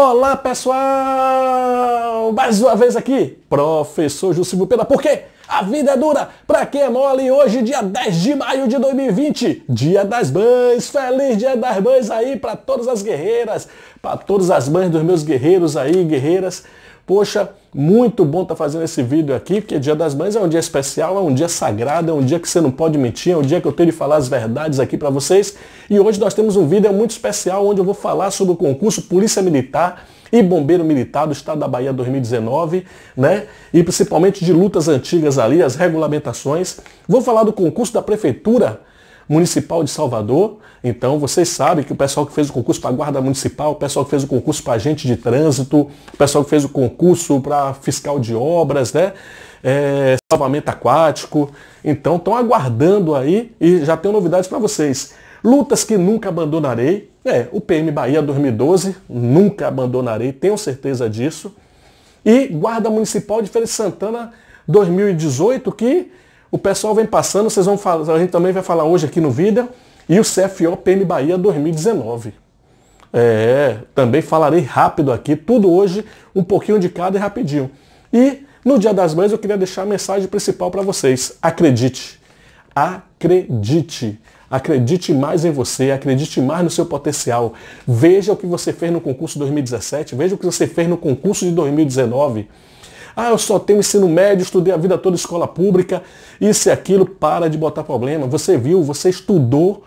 Olá pessoal! Mais uma vez aqui, professor Jussibo Pena. Por quê? A vida é dura, pra quem é mole, hoje dia 10 de maio de 2020, dia das mães, feliz dia das mães aí pra todas as guerreiras, pra todas as mães dos meus guerreiros aí, guerreiras, Poxa, muito bom estar tá fazendo esse vídeo aqui, porque Dia das Mães é um dia especial, é um dia sagrado, é um dia que você não pode mentir, é um dia que eu tenho de falar as verdades aqui para vocês. E hoje nós temos um vídeo muito especial onde eu vou falar sobre o concurso Polícia Militar e Bombeiro Militar do Estado da Bahia 2019, né? E principalmente de lutas antigas ali, as regulamentações. Vou falar do concurso da Prefeitura Municipal de Salvador, então, vocês sabem que o pessoal que fez o concurso para a Guarda Municipal, o pessoal que fez o concurso para agente de trânsito, o pessoal que fez o concurso para fiscal de obras, né? É, salvamento aquático. Então, estão aguardando aí e já tenho novidades para vocês. Lutas que nunca abandonarei. É, o PM Bahia 2012, nunca abandonarei, tenho certeza disso. E Guarda Municipal de Feira de Santana 2018, que o pessoal vem passando, vocês vão falar, a gente também vai falar hoje aqui no vídeo e o CFO PM Bahia 2019. É, também falarei rápido aqui, tudo hoje, um pouquinho de cada e rapidinho. E no Dia das Mães eu queria deixar a mensagem principal para vocês. Acredite. Acredite. Acredite mais em você, acredite mais no seu potencial. Veja o que você fez no concurso 2017, veja o que você fez no concurso de 2019. Ah, eu só tenho ensino médio, estudei a vida toda escola pública, isso e aquilo, para de botar problema. Você viu, você estudou,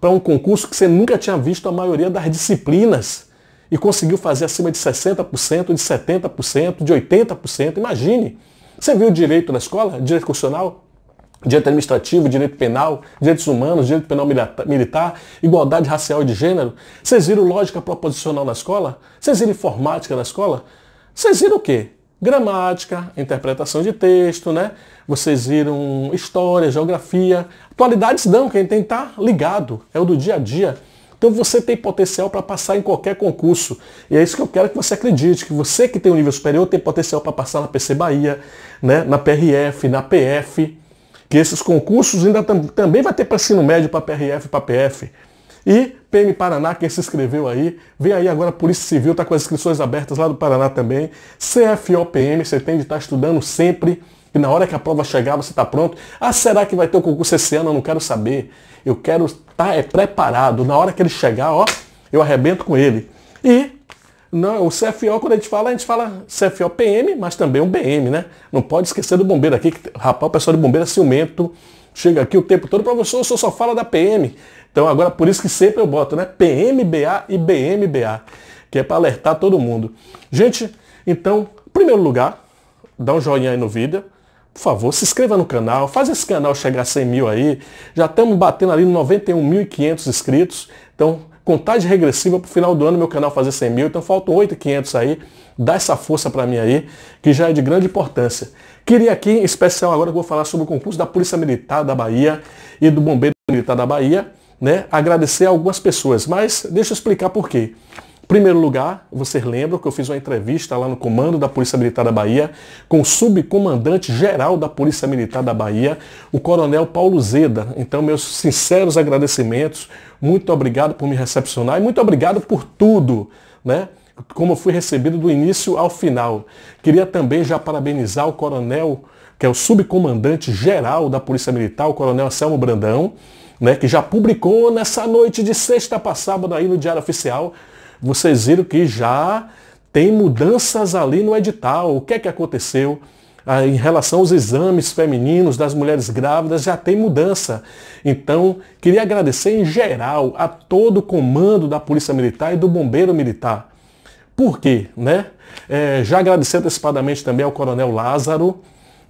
para um concurso que você nunca tinha visto a maioria das disciplinas e conseguiu fazer acima de 60%, de 70%, de 80%. Imagine! Você viu direito na escola? Direito constitucional? Direito administrativo, direito penal, direitos humanos, direito penal militar, igualdade racial e de gênero? Vocês viram lógica proposicional na escola? Vocês viram informática na escola? Vocês viram o quê? gramática, interpretação de texto, né? Vocês viram história, geografia, atualidades não, quem tem que tá estar ligado, é o do dia a dia. Então você tem potencial para passar em qualquer concurso. E é isso que eu quero que você acredite, que você que tem um nível superior tem potencial para passar na PC Bahia, né? na PRF, na PF, que esses concursos ainda tam também vai ter para ensino médio, para PRF, para PF. E PM Paraná, quem se inscreveu aí. Vem aí agora Polícia Civil, está com as inscrições abertas lá do Paraná também. CFOPM, você tem de estar tá estudando sempre. E na hora que a prova chegar, você está pronto. Ah, será que vai ter o concurso esse ano? Eu não quero saber. Eu quero estar tá, é, preparado. Na hora que ele chegar, ó, eu arrebento com ele. E não, o CFO, quando a gente fala, a gente fala CFO PM, mas também um BM, né? Não pode esquecer do bombeiro aqui, que, rapaz, o pessoal de bombeiro é ciumento. Chega aqui o tempo todo, professor, o senhor só fala da PM. Então agora por isso que sempre eu boto, né? PMBA e BMBA, que é para alertar todo mundo. Gente, então, em primeiro lugar, dá um joinha aí no vídeo. Por favor, se inscreva no canal, faz esse canal chegar a 100 mil aí. Já estamos batendo ali 91.500 inscritos. Então, contagem regressiva para o final do ano meu canal fazer 100 mil. Então, faltam 8.500 aí. Dá essa força para mim aí, que já é de grande importância. Queria aqui, em especial agora, que eu vou falar sobre o concurso da Polícia Militar da Bahia e do Bombeiro Militar da Bahia né, agradecer a algumas pessoas, mas deixa eu explicar por quê. Em primeiro lugar, vocês lembram que eu fiz uma entrevista lá no comando da Polícia Militar da Bahia com o subcomandante geral da Polícia Militar da Bahia, o Coronel Paulo Zeda. Então, meus sinceros agradecimentos, muito obrigado por me recepcionar e muito obrigado por tudo, né? Como fui recebido do início ao final. Queria também já parabenizar o Coronel, que é o subcomandante geral da Polícia Militar, o Coronel Anselmo Brandão, né, que já publicou nessa noite de sexta para sábado aí no Diário Oficial, vocês viram que já tem mudanças ali no edital. O que é que aconteceu? Ah, em relação aos exames femininos das mulheres grávidas, já tem mudança. Então, queria agradecer em geral a todo o comando da Polícia Militar e do Bombeiro Militar. Por quê? Né? É, já agradecer antecipadamente também ao Coronel Lázaro,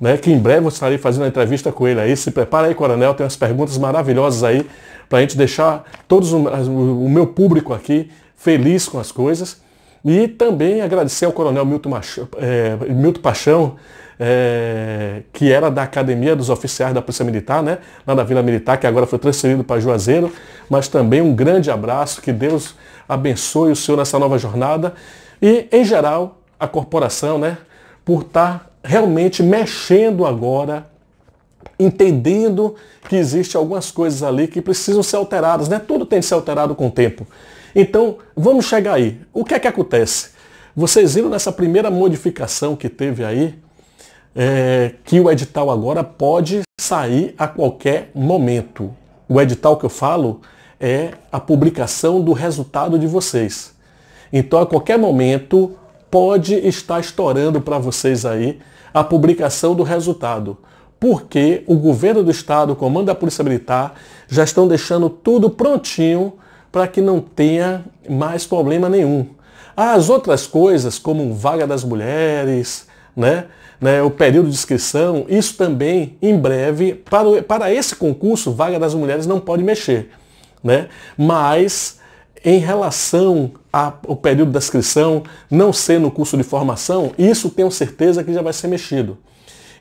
né, que em breve eu estarei fazendo a entrevista com ele aí. Se prepara aí, coronel, tem umas perguntas maravilhosas aí para a gente deixar todos o, o meu público aqui feliz com as coisas. E também agradecer ao coronel Milton, Macho, é, Milton Paixão, é, que era da Academia dos Oficiais da Polícia Militar, né, lá da Vila Militar, que agora foi transferido para Juazeiro, mas também um grande abraço, que Deus abençoe o senhor nessa nova jornada e, em geral, a corporação, né, por estar tá realmente mexendo agora, entendendo que existe algumas coisas ali que precisam ser alteradas, né? Tudo tem que ser alterado com o tempo. Então, vamos chegar aí. O que é que acontece? Vocês viram nessa primeira modificação que teve aí, é, que o edital agora pode sair a qualquer momento. O edital que eu falo é a publicação do resultado de vocês. Então, a qualquer momento, pode estar estourando para vocês aí a publicação do resultado, porque o governo do estado, o comando da Polícia Militar, já estão deixando tudo prontinho para que não tenha mais problema nenhum. As outras coisas, como vaga das mulheres, né, né, o período de inscrição, isso também, em breve, para, para esse concurso, vaga das mulheres não pode mexer. Né? Mas em relação ao período da inscrição não ser no curso de formação, isso tenho certeza que já vai ser mexido.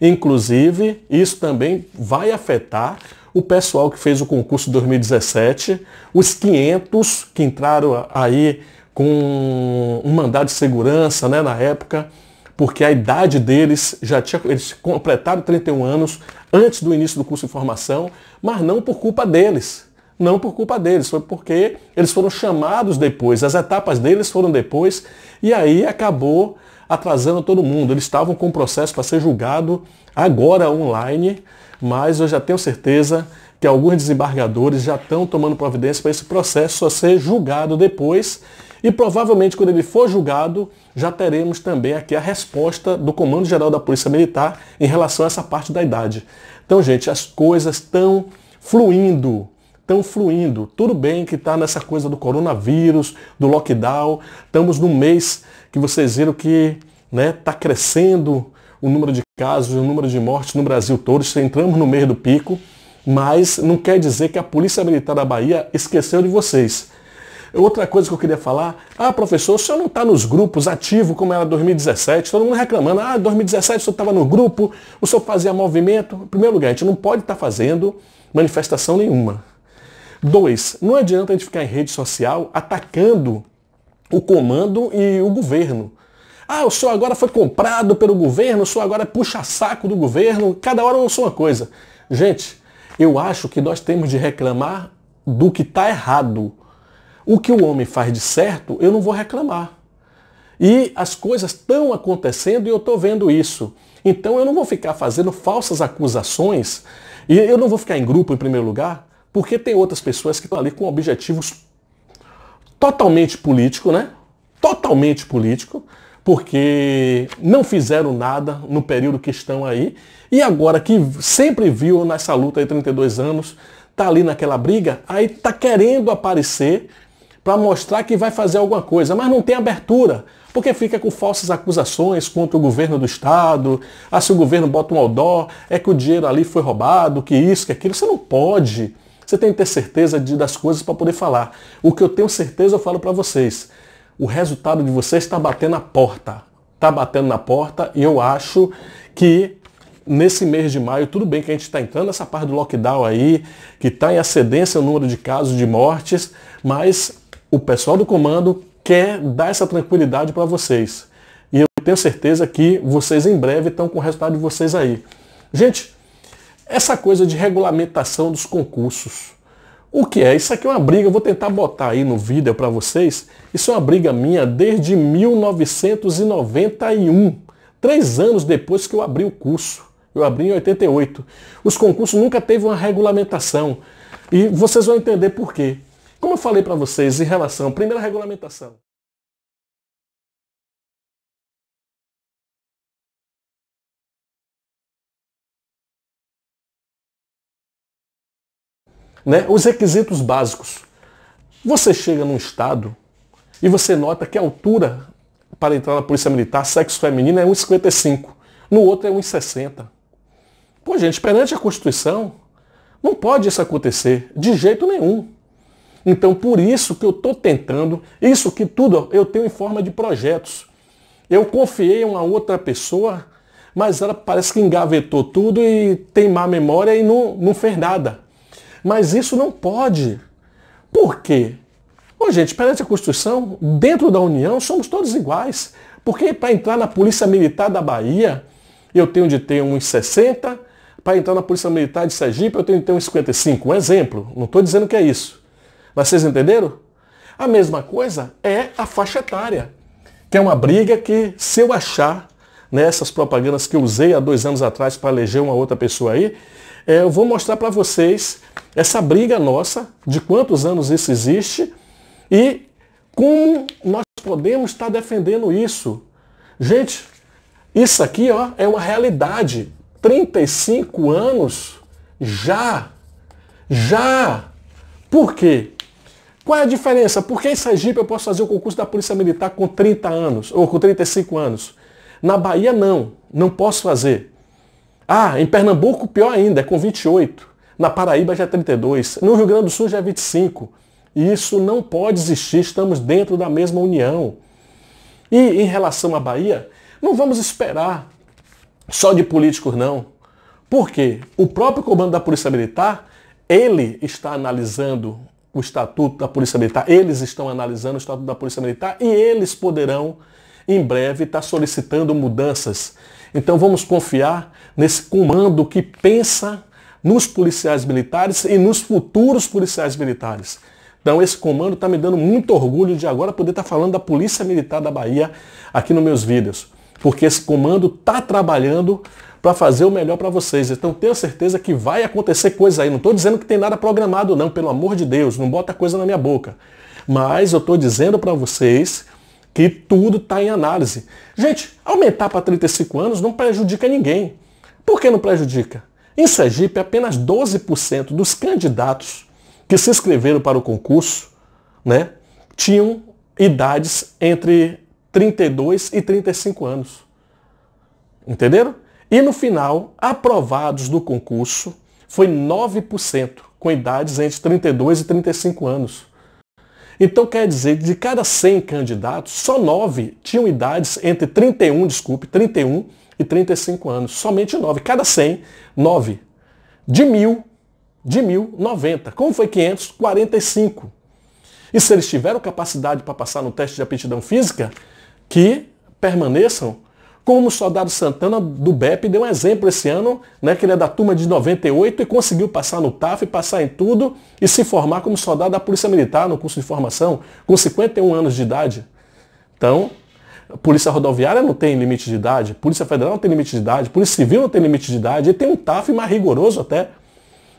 Inclusive, isso também vai afetar o pessoal que fez o concurso 2017, os 500 que entraram aí com um mandado de segurança né, na época, porque a idade deles já tinha, eles completaram 31 anos antes do início do curso de formação, mas não por culpa deles, não por culpa deles, foi porque eles foram chamados depois, as etapas deles foram depois, e aí acabou atrasando todo mundo. Eles estavam com o processo para ser julgado agora online, mas eu já tenho certeza que alguns desembargadores já estão tomando providência para esse processo só ser julgado depois. E provavelmente quando ele for julgado, já teremos também aqui a resposta do Comando Geral da Polícia Militar em relação a essa parte da idade. Então, gente, as coisas estão fluindo estão fluindo. Tudo bem que está nessa coisa do coronavírus, do lockdown. Estamos num mês que vocês viram que está né, tá crescendo o número de casos, o número de mortes no Brasil todo. Entramos no mês do pico, mas não quer dizer que a Polícia Militar da Bahia esqueceu de vocês. Outra coisa que eu queria falar, ah, professor, o senhor não está nos grupos ativo como era 2017, todo mundo reclamando, ah, 2017 o senhor estava no grupo, o senhor fazia movimento. Em primeiro lugar, a gente não pode estar tá fazendo manifestação nenhuma. Dois, não adianta a gente ficar em rede social atacando o comando e o governo. Ah, eu sou agora foi comprado pelo governo, o sou agora puxa-saco do governo, cada hora eu sou uma coisa. Gente, eu acho que nós temos de reclamar do que está errado. O que o homem faz de certo, eu não vou reclamar. E as coisas estão acontecendo e eu estou vendo isso. Então eu não vou ficar fazendo falsas acusações e eu não vou ficar em grupo em primeiro lugar. Porque tem outras pessoas que estão ali com objetivos totalmente político, né? Totalmente político, porque não fizeram nada no período que estão aí. E agora que sempre viu nessa luta aí 32 anos, tá ali naquela briga, aí tá querendo aparecer para mostrar que vai fazer alguma coisa, mas não tem abertura, porque fica com falsas acusações contra o governo do estado, ah, se o governo bota um outdoor, é que o dinheiro ali foi roubado, que isso, que aquilo, você não pode você tem que ter certeza de, das coisas para poder falar. O que eu tenho certeza eu falo para vocês. O resultado de vocês está batendo na porta. Está batendo na porta e eu acho que nesse mês de maio, tudo bem que a gente está entrando nessa parte do lockdown aí, que está em acedência o número de casos de mortes, mas o pessoal do comando quer dar essa tranquilidade para vocês. E eu tenho certeza que vocês em breve estão com o resultado de vocês aí. Gente, essa coisa de regulamentação dos concursos. O que é? Isso aqui é uma briga, vou tentar botar aí no vídeo para vocês. Isso é uma briga minha desde 1991, três anos depois que eu abri o curso. Eu abri em 88. Os concursos nunca teve uma regulamentação. E vocês vão entender por quê. Como eu falei para vocês em relação à primeira regulamentação. né, os requisitos básicos. Você chega num estado e você nota que a altura para entrar na Polícia Militar, sexo feminino, é 1,55. No outro é 1,60. Pô, gente, perante a Constituição, não pode isso acontecer, de jeito nenhum. Então, por isso que eu estou tentando, isso que tudo eu tenho em forma de projetos. Eu confiei em uma outra pessoa, mas ela parece que engavetou tudo e tem má memória e não, não fez nada. Mas isso não pode. Por quê? Bom, gente, perante a Constituição, dentro da União, somos todos iguais. Porque para entrar na Polícia Militar da Bahia, eu tenho de ter uns 60, para entrar na Polícia Militar de Sergipe, eu tenho de ter uns 55. Um exemplo, não estou dizendo que é isso. Mas vocês entenderam? A mesma coisa é a faixa etária, que é uma briga que, se eu achar nessas né, propagandas que eu usei há dois anos atrás para eleger uma outra pessoa aí, é, eu vou mostrar para vocês essa briga nossa, de quantos anos isso existe e como nós podemos estar defendendo isso. Gente, isso aqui ó, é uma realidade. 35 anos já. Já. Por quê? Qual é a diferença? Por que em Sergipe eu posso fazer o concurso da Polícia Militar com 30 anos ou com 35 anos? Na Bahia não, não posso fazer. Ah, em Pernambuco pior ainda, é com 28. Na Paraíba já é 32. No Rio Grande do Sul já é 25. E isso não pode existir, estamos dentro da mesma União. E em relação à Bahia, não vamos esperar só de políticos não. Porque o próprio comando da Polícia Militar, ele está analisando o Estatuto da Polícia Militar, eles estão analisando o Estatuto da Polícia Militar e eles poderão, em breve, estar solicitando mudanças. Então vamos confiar nesse comando que pensa nos policiais militares e nos futuros policiais militares. Então esse comando está me dando muito orgulho de agora poder estar tá falando da Polícia Militar da Bahia aqui nos meus vídeos. Porque esse comando está trabalhando para fazer o melhor para vocês. Então tenho certeza que vai acontecer coisa aí. Não estou dizendo que tem nada programado não, pelo amor de Deus, não bota coisa na minha boca. Mas eu estou dizendo para vocês que tudo está em análise. Gente, aumentar para 35 anos não prejudica ninguém. Por que não prejudica? Em Sergipe, apenas 12% dos candidatos que se inscreveram para o concurso né, tinham idades entre 32 e 35 anos. Entenderam? E no final, aprovados do concurso, foi 9%, com idades entre 32 e 35 anos. Então quer dizer que de cada 100 candidatos, só 9 tinham idades entre 31, desculpe, 31 e 35 anos. Somente 9. Cada 100, 9. De mil, de mil, Como foi 545? E se eles tiveram capacidade para passar no teste de aptidão física, que permaneçam, como o soldado Santana do BEP deu um exemplo esse ano, né, que ele é da turma de 98 e conseguiu passar no TAF, passar em tudo e se formar como soldado da Polícia Militar no curso de formação, com 51 anos de idade. Então, Polícia rodoviária não tem limite de idade, Polícia Federal não tem limite de idade, Polícia Civil não tem limite de idade, e tem um TAF mais rigoroso até.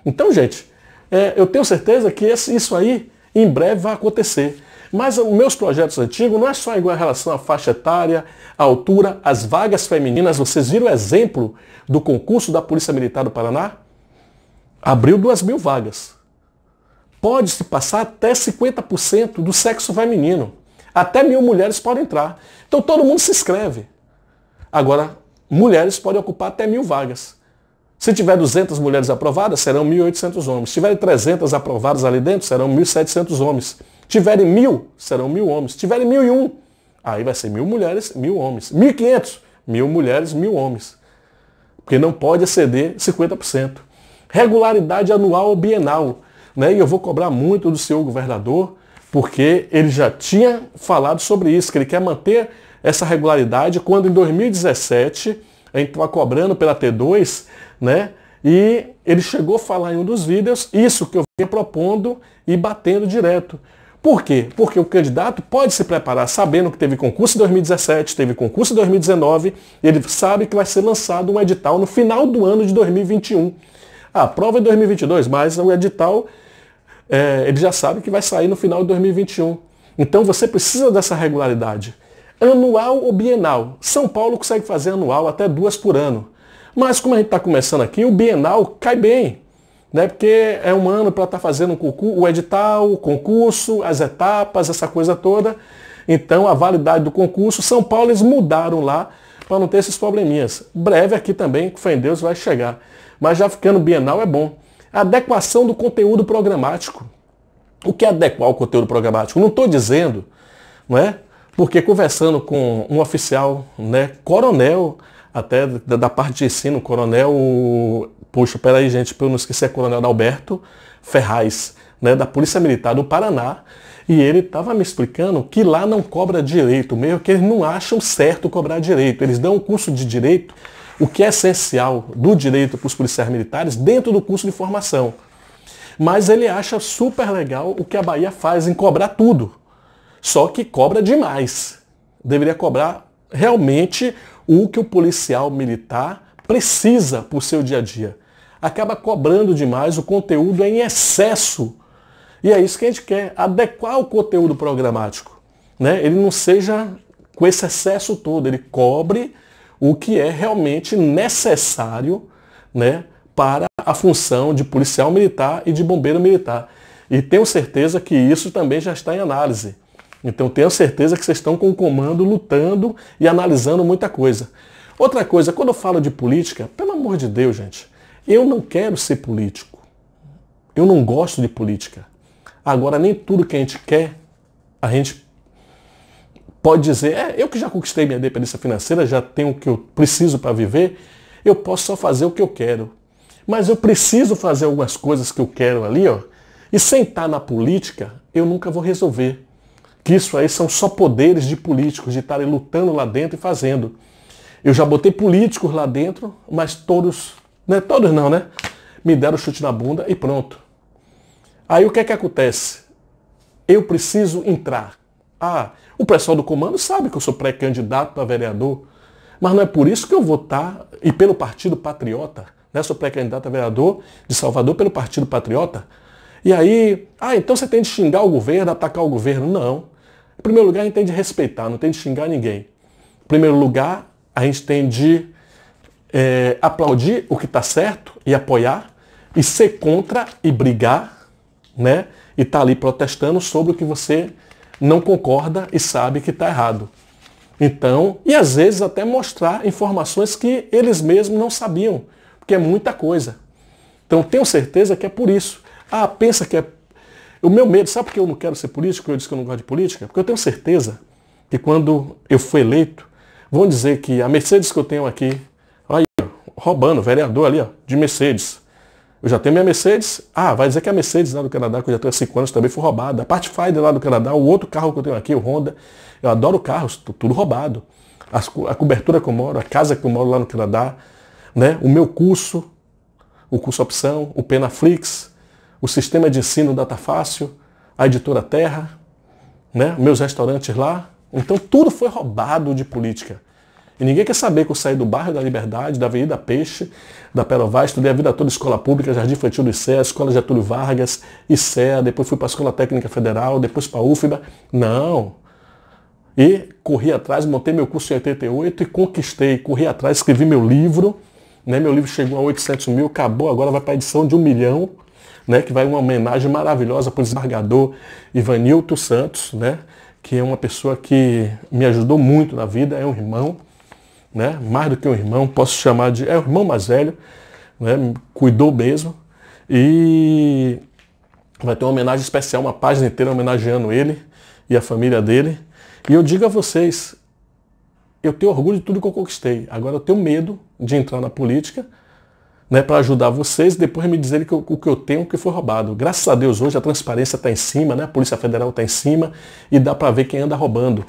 Então, gente, é, eu tenho certeza que esse, isso aí em breve vai acontecer. Mas os meus projetos antigos não é só em relação à faixa etária, à altura, às vagas femininas. Vocês viram o exemplo do concurso da Polícia Militar do Paraná? Abriu duas mil vagas. Pode-se passar até 50% do sexo feminino. Até mil mulheres podem entrar. Então todo mundo se inscreve. Agora, mulheres podem ocupar até mil vagas. Se tiver 200 mulheres aprovadas, serão 1.800 homens. Se tiverem 300 aprovadas ali dentro, serão 1.700 homens. Tiverem mil, serão mil homens. Tiverem mil e um, aí vai ser mil mulheres, mil homens. 1.500, mil mulheres, mil homens. Porque não pode exceder 50%. Regularidade anual ou bienal. Né? E eu vou cobrar muito do seu governador, porque ele já tinha falado sobre isso, que ele quer manter essa regularidade, quando em 2017 a gente estava cobrando pela T2, né? E ele chegou a falar em um dos vídeos isso que eu vinha propondo e batendo direto. Por quê? Porque o candidato pode se preparar sabendo que teve concurso em 2017, teve concurso em 2019, e ele sabe que vai ser lançado um edital no final do ano de 2021. Ah, a prova é 2022, mas o edital é, ele já sabe que vai sair no final de 2021. Então você precisa dessa regularidade. Anual ou bienal? São Paulo consegue fazer anual até duas por ano. Mas como a gente está começando aqui, o bienal cai bem, né? Porque é um ano para estar tá fazendo o, concurso, o edital, o concurso, as etapas, essa coisa toda. Então a validade do concurso, São Paulo eles mudaram lá para não ter esses probleminhas. Breve aqui também, com fé em Deus, vai chegar. Mas já ficando bienal é bom adequação do conteúdo programático. O que é adequar o conteúdo programático? Não estou dizendo, não é? Porque conversando com um oficial, né, coronel, até da, parte de ensino, coronel, puxa, peraí gente, para eu não esquecer, é coronel Alberto Ferraz, né, da Polícia Militar do Paraná, e ele estava me explicando que lá não cobra direito, meio que eles não acham certo cobrar direito. Eles dão um curso de direito o que é essencial do direito para os policiais militares dentro do curso de formação. Mas ele acha super legal o que a Bahia faz em cobrar tudo. Só que cobra demais. Deveria cobrar realmente o que o policial militar precisa para o seu dia a dia. Acaba cobrando demais, o conteúdo é em excesso. E é isso que a gente quer, adequar o conteúdo programático. Né? Ele não seja com esse excesso todo, ele cobre o que é realmente necessário né, para a função de policial militar e de bombeiro militar. E tenho certeza que isso também já está em análise. Então tenho certeza que vocês estão com o comando lutando e analisando muita coisa. Outra coisa, quando eu falo de política, pelo amor de Deus, gente, eu não quero ser político. Eu não gosto de política. Agora, nem tudo que a gente quer, a gente pode dizer, é, eu que já conquistei minha independência financeira, já tenho o que eu preciso para viver, eu posso só fazer o que eu quero. Mas eu preciso fazer algumas coisas que eu quero ali, ó, e sentar na política, eu nunca vou resolver. Que isso aí são só poderes de políticos, de estarem lutando lá dentro e fazendo. Eu já botei políticos lá dentro, mas todos, né, todos não, né? Me deram chute na bunda e pronto. Aí o que é que acontece? Eu preciso entrar. Ah, o pessoal do comando sabe que eu sou pré-candidato a vereador, mas não é por isso que eu vou estar, tá, e pelo Partido Patriota, né? Sou pré-candidato a vereador de Salvador pelo Partido Patriota. E aí, ah, então você tem de xingar o governo, atacar o governo? Não. Em primeiro lugar, a gente tem de respeitar, não tem de xingar ninguém. Em primeiro lugar, a gente tem de é, aplaudir o que está certo e apoiar, e ser contra e brigar, né? E estar tá ali protestando sobre o que você não concorda e sabe que está errado. Então, e às vezes até mostrar informações que eles mesmos não sabiam, porque é muita coisa. Então tenho certeza que é por isso. Ah, pensa que é. O meu medo, sabe por que eu não quero ser político? Eu disse que eu não gosto de política? Porque eu tenho certeza que quando eu fui eleito, vão dizer que a Mercedes que eu tenho aqui, olha, roubando, vereador ali, ó, de Mercedes. Eu já tenho minha Mercedes. Ah, vai dizer que é a Mercedes lá do Canadá, que eu já tenho há 5 anos, também foi roubada. A Pathfinder lá do Canadá, o outro carro que eu tenho aqui, o Honda. Eu adoro carros, tudo roubado. As, a cobertura que eu moro, a casa que eu moro lá no Canadá, né? o meu curso, o curso Opção, o Penaflix, o sistema de ensino Datafácil, a editora Terra, né? meus restaurantes lá. Então tudo foi roubado de política. E ninguém quer saber que eu saí do bairro da Liberdade, da Avenida Peixe, da Perová, estudei a vida toda escola pública, Jardim Infantil do ICEA, Escola Getúlio Vargas, ICEA, depois fui para a Escola Técnica Federal, depois para a UFBA. Não. E corri atrás, montei meu curso em 88 e conquistei, corri atrás, escrevi meu livro, né? meu livro chegou a 800 mil, acabou, agora vai para a edição de um milhão, né? que vai uma homenagem maravilhosa para o desembargador Ivanilto Santos, né? que é uma pessoa que me ajudou muito na vida, é um irmão, né? mais do que um irmão, posso chamar de. É o irmão mais velho, né? cuidou mesmo. E vai ter uma homenagem especial, uma página inteira homenageando ele e a família dele. E eu digo a vocês, eu tenho orgulho de tudo que eu conquistei. Agora eu tenho medo de entrar na política né, para ajudar vocês e depois me dizerem que eu, o que eu tenho que foi roubado. Graças a Deus hoje a transparência está em cima, né, a Polícia Federal está em cima e dá para ver quem anda roubando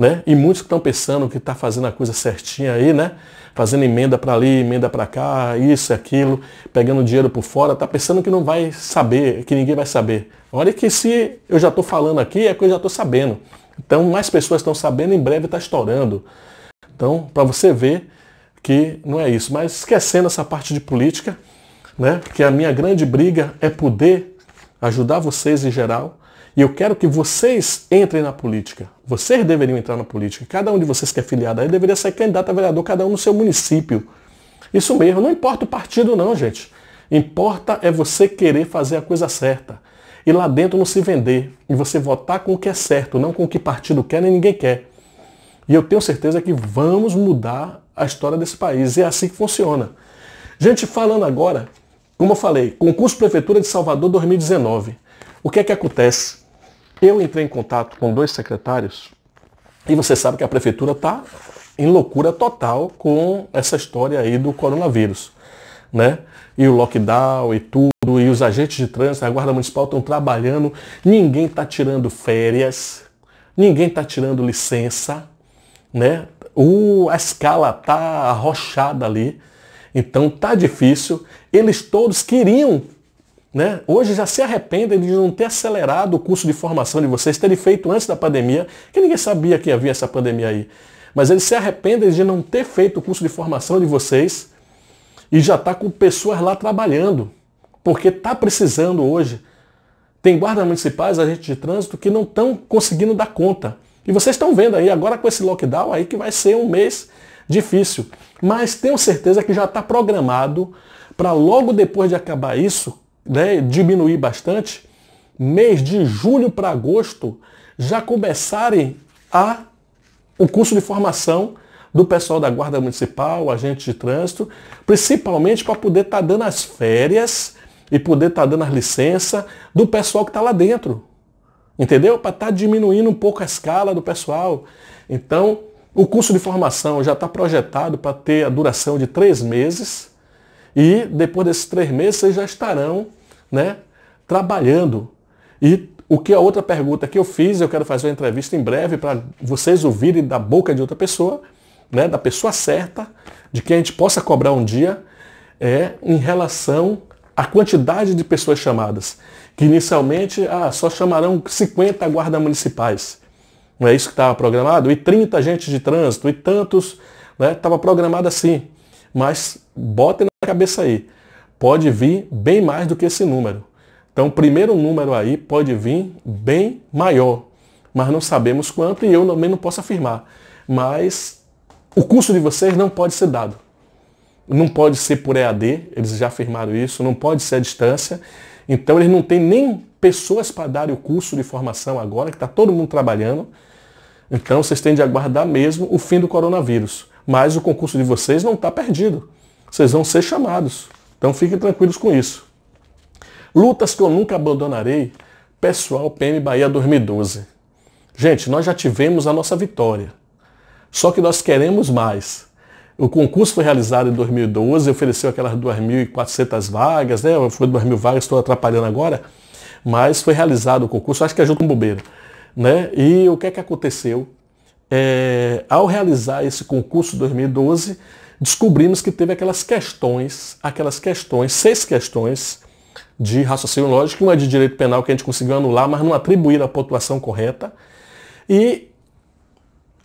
né? E muitos que estão pensando que está fazendo a coisa certinha aí, né? Fazendo emenda para ali, emenda para cá, isso, aquilo, pegando dinheiro por fora, está pensando que não vai saber, que ninguém vai saber. Olha que se eu já estou falando aqui, é que eu já estou sabendo. Então, mais pessoas estão sabendo, em breve está estourando. Então, para você ver que não é isso. Mas esquecendo essa parte de política, né? Que a minha grande briga é poder ajudar vocês em geral, e eu quero que vocês entrem na política. Vocês deveriam entrar na política. Cada um de vocês que é filiado aí deveria ser candidato a vereador, cada um no seu município. Isso mesmo, não importa o partido não, gente. Importa é você querer fazer a coisa certa. E lá dentro não se vender. E você votar com o que é certo, não com o que partido quer nem ninguém quer. E eu tenho certeza que vamos mudar a história desse país. E é assim que funciona. Gente, falando agora, como eu falei, concurso Prefeitura de Salvador 2019. O que é que acontece? Eu entrei em contato com dois secretários e você sabe que a prefeitura está em loucura total com essa história aí do coronavírus, né? E o lockdown e tudo, e os agentes de trânsito, a guarda municipal estão trabalhando, ninguém está tirando férias, ninguém está tirando licença, né? O, a escala tá arrochada ali, então tá difícil. Eles todos queriam né? Hoje já se arrependem de não ter acelerado o curso de formação de vocês, terem feito antes da pandemia, que ninguém sabia que havia essa pandemia aí. Mas eles se arrependem de não ter feito o curso de formação de vocês e já está com pessoas lá trabalhando, porque está precisando hoje. Tem guardas municipais, agentes de trânsito que não estão conseguindo dar conta. E vocês estão vendo aí agora com esse lockdown aí que vai ser um mês difícil. Mas tenho certeza que já está programado para logo depois de acabar isso, né, diminuir bastante, mês de julho para agosto já começarem a o curso de formação do pessoal da Guarda Municipal, agente de trânsito, principalmente para poder estar tá dando as férias e poder estar tá dando as licenças do pessoal que está lá dentro. Entendeu? Para estar tá diminuindo um pouco a escala do pessoal. Então, o curso de formação já está projetado para ter a duração de três meses. E depois desses três meses vocês já estarão né, trabalhando. E o que a outra pergunta que eu fiz, eu quero fazer uma entrevista em breve para vocês ouvirem da boca de outra pessoa, né, da pessoa certa, de quem a gente possa cobrar um dia, é em relação à quantidade de pessoas chamadas. Que inicialmente ah, só chamarão 50 guardas municipais. Não é isso que estava programado? E 30 agentes de trânsito, e tantos. Estava né, programado assim mas bota na cabeça aí, pode vir bem mais do que esse número. Então, o primeiro número aí pode vir bem maior, mas não sabemos quanto e eu também não posso afirmar. Mas o curso de vocês não pode ser dado. Não pode ser por EAD, eles já afirmaram isso, não pode ser à distância. Então, eles não têm nem pessoas para darem o curso de formação agora, que está todo mundo trabalhando. Então, vocês têm de aguardar mesmo o fim do coronavírus. Mas o concurso de vocês não está perdido. Vocês vão ser chamados. Então fiquem tranquilos com isso. Lutas que eu nunca abandonarei. Pessoal PM Bahia 2012. Gente, nós já tivemos a nossa vitória. Só que nós queremos mais. O concurso foi realizado em 2012, ofereceu aquelas 2.400 vagas, né? Foi 2.000 vagas, estou atrapalhando agora. Mas foi realizado o concurso, acho que é junto com bobeira. Né? E o que é que aconteceu? é, ao realizar esse concurso 2012, descobrimos que teve aquelas questões, aquelas questões, seis questões de raciocínio lógico, uma de direito penal que a gente conseguiu anular, mas não atribuir a pontuação correta. E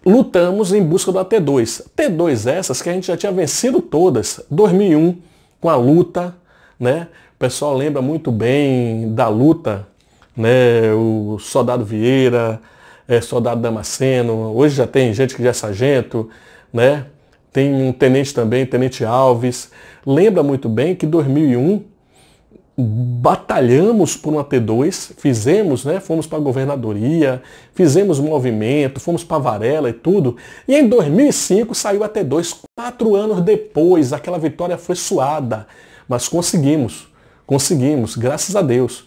lutamos em busca da T2. T2 essas que a gente já tinha vencido todas. 2001, com a luta, né? O pessoal lembra muito bem da luta, né? O Soldado Vieira, é, soldado Damasceno, hoje já tem gente que já é sargento, né? Tem um tenente também, tenente Alves. Lembra muito bem que em 2001 batalhamos por uma T2, fizemos, né? Fomos para a governadoria, fizemos movimento, fomos para Varela e tudo. E em 2005 saiu a T2. Quatro anos depois, aquela vitória foi suada, mas conseguimos, conseguimos, graças a Deus.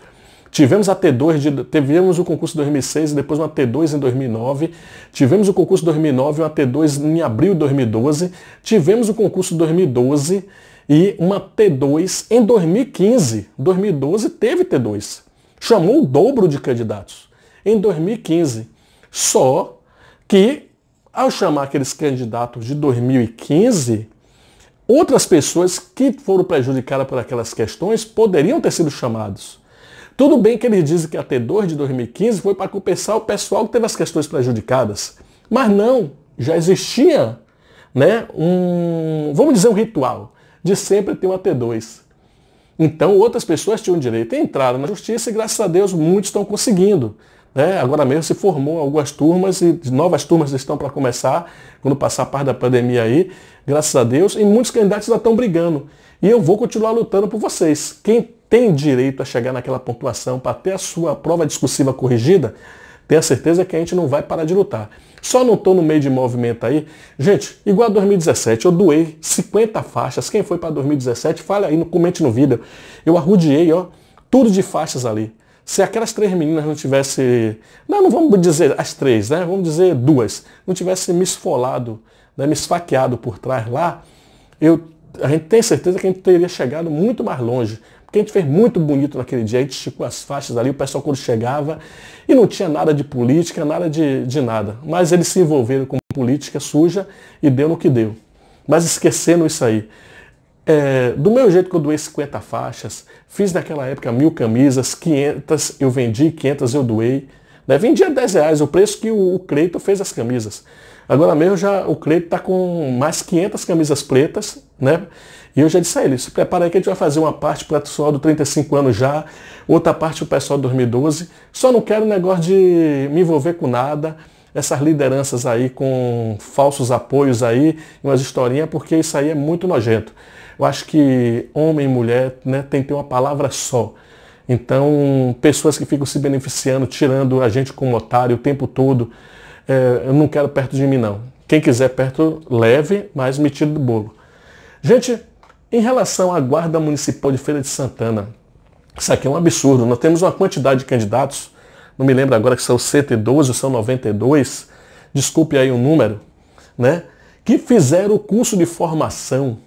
Tivemos a T2, de, tivemos o concurso de 2006 e depois uma T2 em 2009. Tivemos o concurso de 2009 e uma T2 em abril de 2012. Tivemos o concurso de 2012 e uma T2 em 2015. 2012 teve T2. Chamou o dobro de candidatos. Em 2015. Só que, ao chamar aqueles candidatos de 2015, outras pessoas que foram prejudicadas por aquelas questões poderiam ter sido chamados. Tudo bem que eles dizem que a T2 de 2015 foi para compensar o pessoal que teve as questões prejudicadas. Mas não, já existia né, um, vamos dizer, um ritual de sempre ter uma T2. Então outras pessoas tinham direito a entrar na justiça e graças a Deus muitos estão conseguindo. Né? Agora mesmo se formou algumas turmas e novas turmas estão para começar, quando passar a parte da pandemia aí, graças a Deus, e muitos candidatos já estão brigando. E eu vou continuar lutando por vocês. Quem tem direito a chegar naquela pontuação para ter a sua prova discursiva corrigida, tenha certeza que a gente não vai parar de lutar. Só não estou no meio de movimento aí. Gente, igual a 2017, eu doei 50 faixas. Quem foi para 2017, fale aí, comente no vídeo. Eu arrudiei, ó, tudo de faixas ali. Se aquelas três meninas não tivessem. Não, não vamos dizer as três, né? Vamos dizer duas. Não tivessem me esfolado, né? me esfaqueado por trás lá, eu a gente tem certeza que a gente teria chegado muito mais longe. Porque a gente fez muito bonito naquele dia, a gente esticou as faixas ali, o pessoal quando chegava, e não tinha nada de política, nada de, de nada. Mas eles se envolveram com política suja e deu no que deu. Mas esquecendo isso aí. É, do meu jeito que eu doei 50 faixas, fiz naquela época mil camisas, 500 eu vendi, 500 eu doei. Né? Vendia 10 reais, o preço que o, o Creito fez as camisas. Agora mesmo já o Cleito está com mais 500 camisas pretas, né? E eu já disse a ele, se prepara aí que a gente vai fazer uma parte para o pessoal do 35 anos já, outra parte para o pessoal do 2012. Só não quero negócio de me envolver com nada, essas lideranças aí com falsos apoios aí, umas historinhas, porque isso aí é muito nojento. Eu acho que homem e mulher né, tem que ter uma palavra só. Então, pessoas que ficam se beneficiando, tirando a gente como otário o tempo todo, é, eu não quero perto de mim não. Quem quiser perto, leve, mas me tire do bolo. Gente, em relação à Guarda Municipal de Feira de Santana, isso aqui é um absurdo. Nós temos uma quantidade de candidatos, não me lembro agora que são 112 ou são 92, desculpe aí o número, né? Que fizeram o curso de formação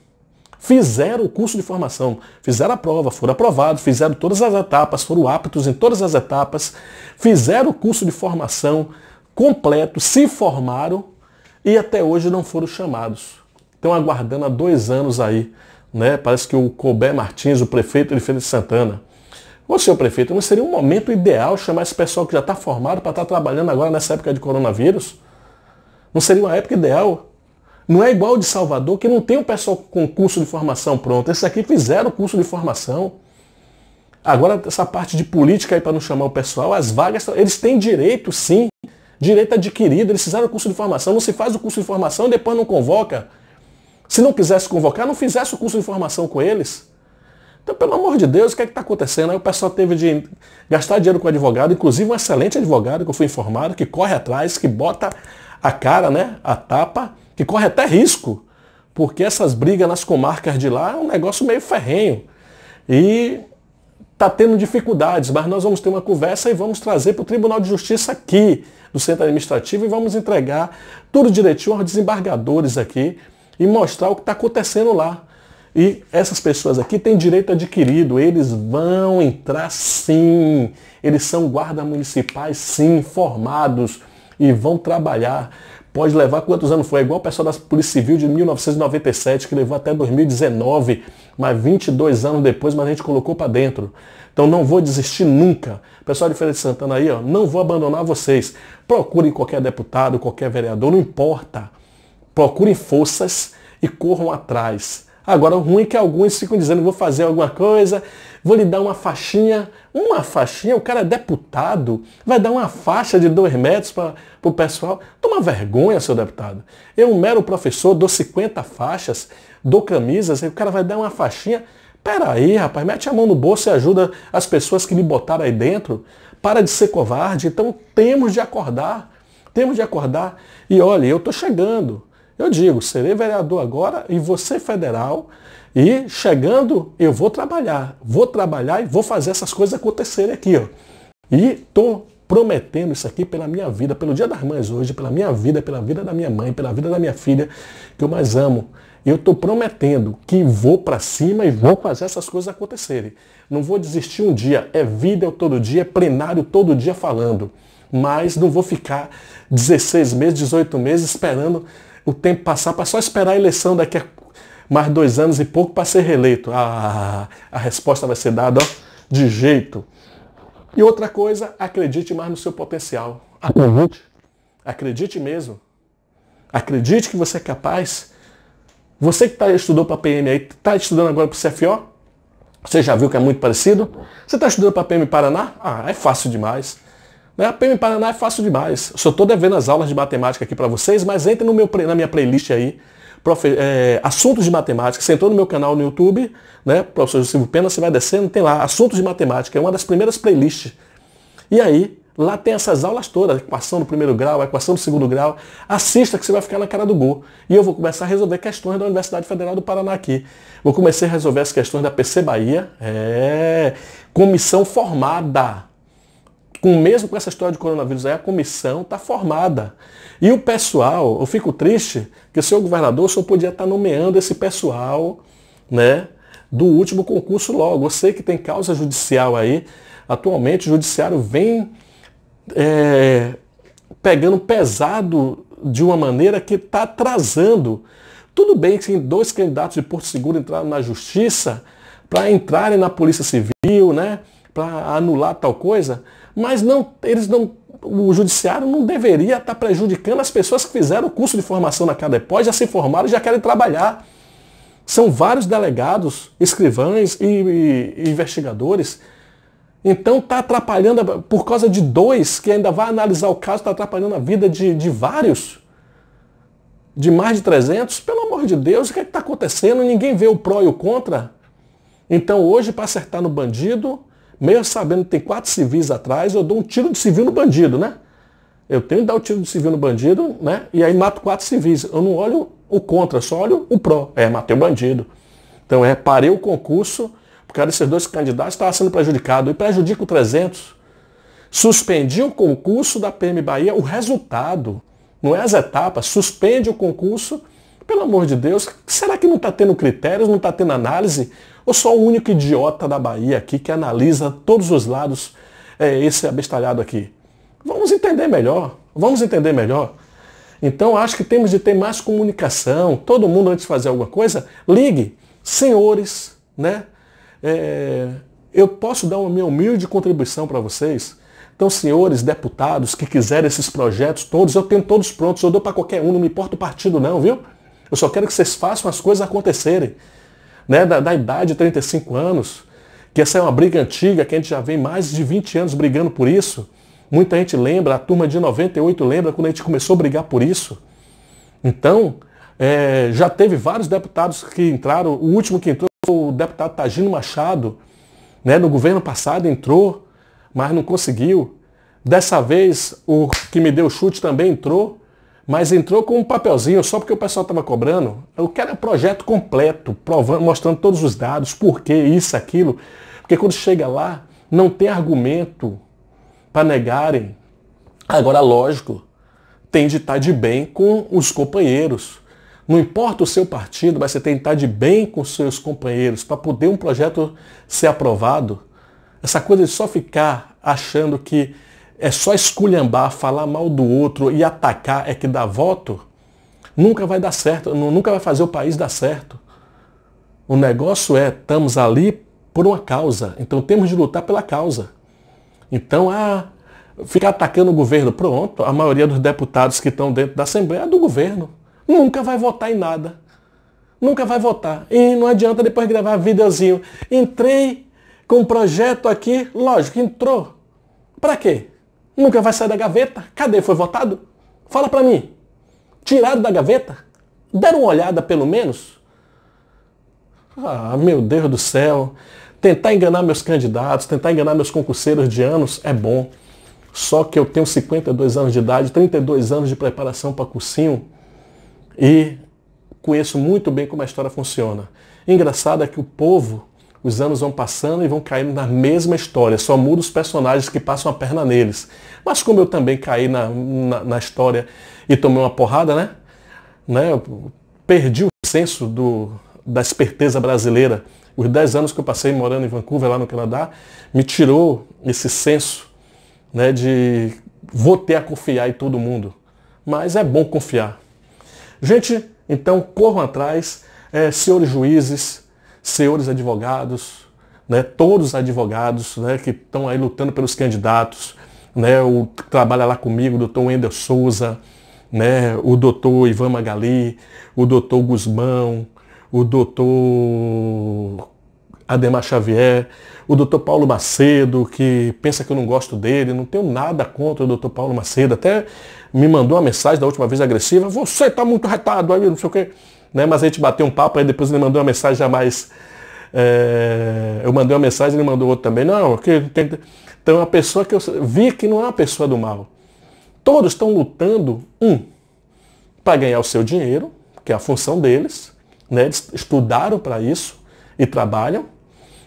fizeram o curso de formação, fizeram a prova, foram aprovados, fizeram todas as etapas, foram aptos em todas as etapas, fizeram o curso de formação, completo, se formaram e até hoje não foram chamados. Estão aguardando há dois anos aí. Né? Parece que o Colbert Martins, o prefeito, ele fez de Santana. Ô, senhor prefeito, não seria um momento ideal chamar esse pessoal que já está formado para estar tá trabalhando agora nessa época de coronavírus? Não seria uma época ideal? Não é igual de Salvador, que não tem um pessoal com curso de formação pronto. Esses aqui fizeram o curso de formação. Agora, essa parte de política aí para não chamar o pessoal, as vagas, eles têm direito sim direito adquirido, eles fizeram o curso de formação, não se faz o curso de formação e depois não convoca. Se não quisesse convocar, não fizesse o curso de formação com eles. Então, pelo amor de Deus, o que é está acontecendo? Aí o pessoal teve de gastar dinheiro com advogado, inclusive um excelente advogado que eu fui informado, que corre atrás, que bota a cara, né, a tapa, que corre até risco, porque essas brigas nas comarcas de lá é um negócio meio ferrenho. E está tendo dificuldades, mas nós vamos ter uma conversa e vamos trazer para o Tribunal de Justiça aqui do Centro Administrativo e vamos entregar tudo direitinho aos desembargadores aqui e mostrar o que está acontecendo lá. E essas pessoas aqui têm direito adquirido, eles vão entrar sim, eles são guarda municipais sim, formados e vão trabalhar Pode levar quantos anos foi? É igual o pessoal da Polícia Civil de 1997, que levou até 2019, mas 22 anos depois, mas a gente colocou para dentro. Então não vou desistir nunca. Pessoal de Feira de Santana aí, ó, não vou abandonar vocês. Procurem qualquer deputado, qualquer vereador, não importa. Procurem forças e corram atrás. Agora, o ruim é que alguns ficam dizendo, vou fazer alguma coisa, vou lhe dar uma faixinha. Uma faixinha? O cara é deputado, vai dar uma faixa de dois metros para o pessoal. Toma vergonha, seu deputado. Eu, um mero professor, dou 50 faixas, dou camisas, e o cara vai dar uma faixinha. Peraí, rapaz, mete a mão no bolso e ajuda as pessoas que me botaram aí dentro. Para de ser covarde. Então, temos de acordar. Temos de acordar. E olha, eu estou chegando. Eu digo, serei vereador agora e você federal. E chegando, eu vou trabalhar. Vou trabalhar e vou fazer essas coisas acontecerem aqui. Ó. E estou prometendo isso aqui pela minha vida, pelo Dia das Mães hoje, pela minha vida, pela vida da minha mãe, pela vida da minha filha, que eu mais amo. Eu estou prometendo que vou para cima e vou fazer essas coisas acontecerem. Não vou desistir um dia. É vida é todo dia, é plenário todo dia falando. Mas não vou ficar 16 meses, 18 meses esperando o tempo passar para só esperar a eleição daqui a mais dois anos e pouco para ser reeleito. Ah, a resposta vai ser dada ó, de jeito. E outra coisa, acredite mais no seu potencial. Acredite. Acredite mesmo. Acredite que você é capaz. Você que tá, estudou para PM aí, está estudando agora para o CFO? Você já viu que é muito parecido? Você está estudando para PM Paraná? Ah, é fácil demais. Né? A PM Paraná é fácil demais. Eu só estou devendo as aulas de matemática aqui para vocês, mas entre no meu, na minha playlist aí, profe, é, assuntos de matemática. Você entrou no meu canal no YouTube, né, professor Silvio Pena, você vai descendo, tem lá, assuntos de matemática, é uma das primeiras playlists. E aí, lá tem essas aulas todas, equação do primeiro grau, equação do segundo grau. Assista que você vai ficar na cara do gol. E eu vou começar a resolver questões da Universidade Federal do Paraná aqui. Vou começar a resolver as questões da PC Bahia. É, comissão formada com, mesmo com essa história de coronavírus aí, a comissão está formada. E o pessoal, eu fico triste que o seu governador só podia estar tá nomeando esse pessoal, né? Do último concurso logo. Eu sei que tem causa judicial aí. Atualmente o judiciário vem é, pegando pesado de uma maneira que está atrasando. Tudo bem que dois candidatos de Porto Seguro entraram na justiça para entrarem na Polícia Civil, né? Para anular tal coisa, mas não, eles não, o judiciário não deveria estar tá prejudicando as pessoas que fizeram o curso de formação na CADEPOS, já se formaram e já querem trabalhar. São vários delegados, escrivães e, e, e investigadores. Então está atrapalhando, por causa de dois que ainda vai analisar o caso, está atrapalhando a vida de, de vários de mais de 300, pelo amor de Deus, o que é está acontecendo? Ninguém vê o pró e o contra. Então hoje, para acertar no bandido, mesmo sabendo que tem quatro civis atrás, eu dou um tiro de civil no bandido, né? Eu tenho que dar o um tiro de civil no bandido, né? E aí mato quatro civis. Eu não olho o contra, só olho o pró. É, matei o bandido. Então, é, parei o concurso, porque esses desses dois candidatos estava sendo prejudicado. E prejudico o 300. Suspendi o concurso da PM Bahia, o resultado. Não é as etapas. Suspende o concurso pelo amor de Deus, será que não está tendo critérios, não está tendo análise? Ou só o único idiota da Bahia aqui que analisa todos os lados é esse abestalhado aqui? Vamos entender melhor, vamos entender melhor. Então acho que temos de ter mais comunicação. Todo mundo antes de fazer alguma coisa, ligue, senhores, né? É, eu posso dar uma minha humilde contribuição para vocês. Então, senhores deputados que quiserem esses projetos todos, eu tenho todos prontos, eu dou para qualquer um, não me importa o partido não, viu? Eu só quero que vocês façam as coisas acontecerem. Né? Da, da idade de 35 anos, que essa é uma briga antiga, que a gente já vem mais de 20 anos brigando por isso. Muita gente lembra, a turma de 98 lembra quando a gente começou a brigar por isso. Então, é, já teve vários deputados que entraram, o último que entrou foi o deputado Tagino Machado, né, no governo passado entrou, mas não conseguiu. Dessa vez, o que me deu chute também entrou, mas entrou com um papelzinho só porque o pessoal estava cobrando. Eu quero é projeto completo, provando, mostrando todos os dados, por que isso, aquilo. Porque quando chega lá, não tem argumento para negarem. Agora, lógico, tem de estar tá de bem com os companheiros. Não importa o seu partido, mas você tem de estar tá de bem com os seus companheiros para poder um projeto ser aprovado. Essa coisa de só ficar achando que é só esculhambar, falar mal do outro e atacar é que dá voto, nunca vai dar certo, nunca vai fazer o país dar certo. O negócio é, estamos ali por uma causa, então temos de lutar pela causa. Então, ah, ficar atacando o governo, pronto, a maioria dos deputados que estão dentro da Assembleia é do governo. Nunca vai votar em nada. Nunca vai votar. E não adianta depois gravar videozinho. Entrei com um projeto aqui, lógico, entrou. Para quê? Nunca vai sair da gaveta? Cadê? Foi votado? Fala para mim. Tirado da gaveta? Deram uma olhada pelo menos? Ah, meu Deus do céu. Tentar enganar meus candidatos, tentar enganar meus concurseiros de anos é bom. Só que eu tenho 52 anos de idade, 32 anos de preparação para cursinho e conheço muito bem como a história funciona. Engraçado é que o povo os anos vão passando e vão caindo na mesma história, só muda os personagens que passam a perna neles. Mas como eu também caí na, na, na história e tomei uma porrada, né? né? Eu perdi o senso do, da esperteza brasileira. Os 10 anos que eu passei morando em Vancouver, lá no Canadá, me tirou esse senso né, de vou ter a confiar em todo mundo. Mas é bom confiar. Gente, então corram atrás, é, senhores juízes, senhores advogados, né, todos os advogados né, que estão aí lutando pelos candidatos, né, o que trabalha lá comigo, o doutor Wendel Souza, né, o doutor Ivan Magali, o doutor Guzmão, o doutor Ademar Xavier, o doutor Paulo Macedo, que pensa que eu não gosto dele, não tenho nada contra o doutor Paulo Macedo, até me mandou uma mensagem da última vez agressiva, você está muito retado, aí não sei o quê né? Mas a gente bateu um papo, aí depois ele mandou uma mensagem a mais. É, eu mandei uma mensagem, ele mandou outra também. Não, que tem, então pessoa que eu vi que não é uma pessoa do mal. Todos estão lutando, um, para ganhar o seu dinheiro, que é a função deles, né? Eles estudaram para isso e trabalham.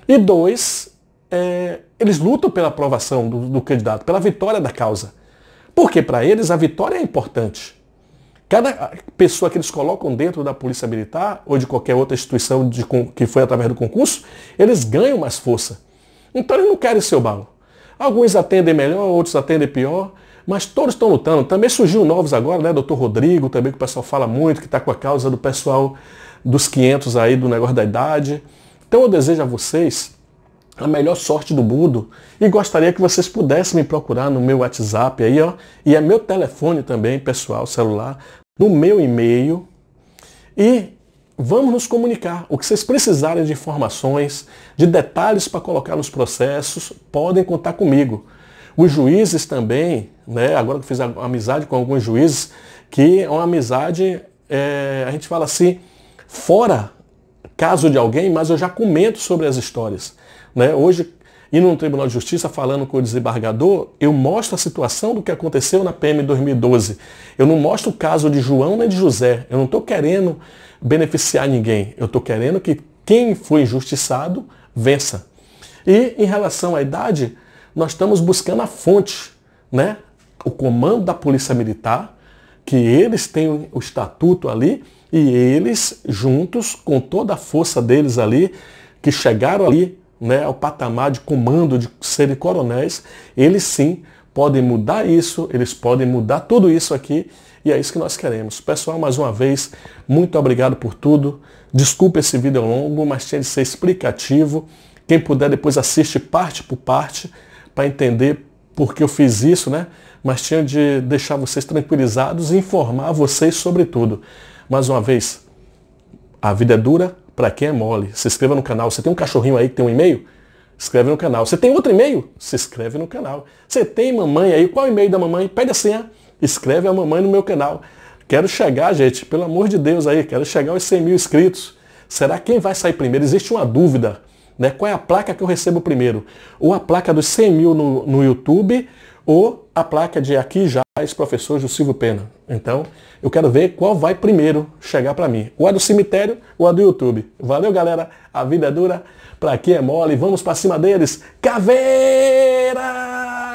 E dois, é, eles lutam pela aprovação do, do candidato, pela vitória da causa. Porque para eles a vitória é importante. Cada pessoa que eles colocam dentro da Polícia Militar ou de qualquer outra instituição de, que foi através do concurso, eles ganham mais força. Então eles não querem o balo. Alguns atendem melhor, outros atendem pior, mas todos estão lutando. Também surgiu novos agora, né? Doutor Rodrigo, também que o pessoal fala muito, que está com a causa do pessoal dos 500 aí, do negócio da idade. Então eu desejo a vocês a melhor sorte do mundo e gostaria que vocês pudessem me procurar no meu WhatsApp aí, ó. E é meu telefone também, pessoal, celular, no meu e-mail e vamos nos comunicar. O que vocês precisarem de informações, de detalhes para colocar nos processos, podem contar comigo. Os juízes também, né, agora que fiz amizade com alguns juízes, que é uma amizade, é, a gente fala assim, fora caso de alguém, mas eu já comento sobre as histórias. Né? Hoje e no Tribunal de Justiça falando com o desembargador, eu mostro a situação do que aconteceu na PM 2012. Eu não mostro o caso de João nem de José. Eu não estou querendo beneficiar ninguém. Eu estou querendo que quem foi injustiçado vença. E em relação à idade, nós estamos buscando a fonte, né? O comando da Polícia Militar, que eles têm o estatuto ali e eles juntos com toda a força deles ali que chegaram ali né, ao patamar de comando, de serem coronéis, eles sim podem mudar isso, eles podem mudar tudo isso aqui e é isso que nós queremos. Pessoal, mais uma vez, muito obrigado por tudo. Desculpa esse vídeo longo, mas tinha de ser explicativo. Quem puder depois assiste parte por parte para entender por que eu fiz isso, né? Mas tinha de deixar vocês tranquilizados e informar vocês sobre tudo. Mais uma vez, a vida é dura, para quem é mole, se inscreva no canal. Você tem um cachorrinho aí que tem um e-mail? Se inscreve no canal. Você tem outro e-mail? Se inscreve no canal. Você tem mamãe aí? Qual é e-mail da mamãe? Pede a senha. Escreve a mamãe no meu canal. Quero chegar, gente, pelo amor de Deus aí, quero chegar aos 100 mil inscritos. Será quem vai sair primeiro? Existe uma dúvida, né? Qual é a placa que eu recebo primeiro? Ou a placa dos 100 mil no, no YouTube, ou a placa de aqui já, ex-professor Jusilvo Pena. Então, eu quero ver qual vai primeiro chegar para mim. Ou a do cemitério ou a do YouTube. Valeu, galera. A vida é dura, para aqui é mole. Vamos para cima deles. Caveira!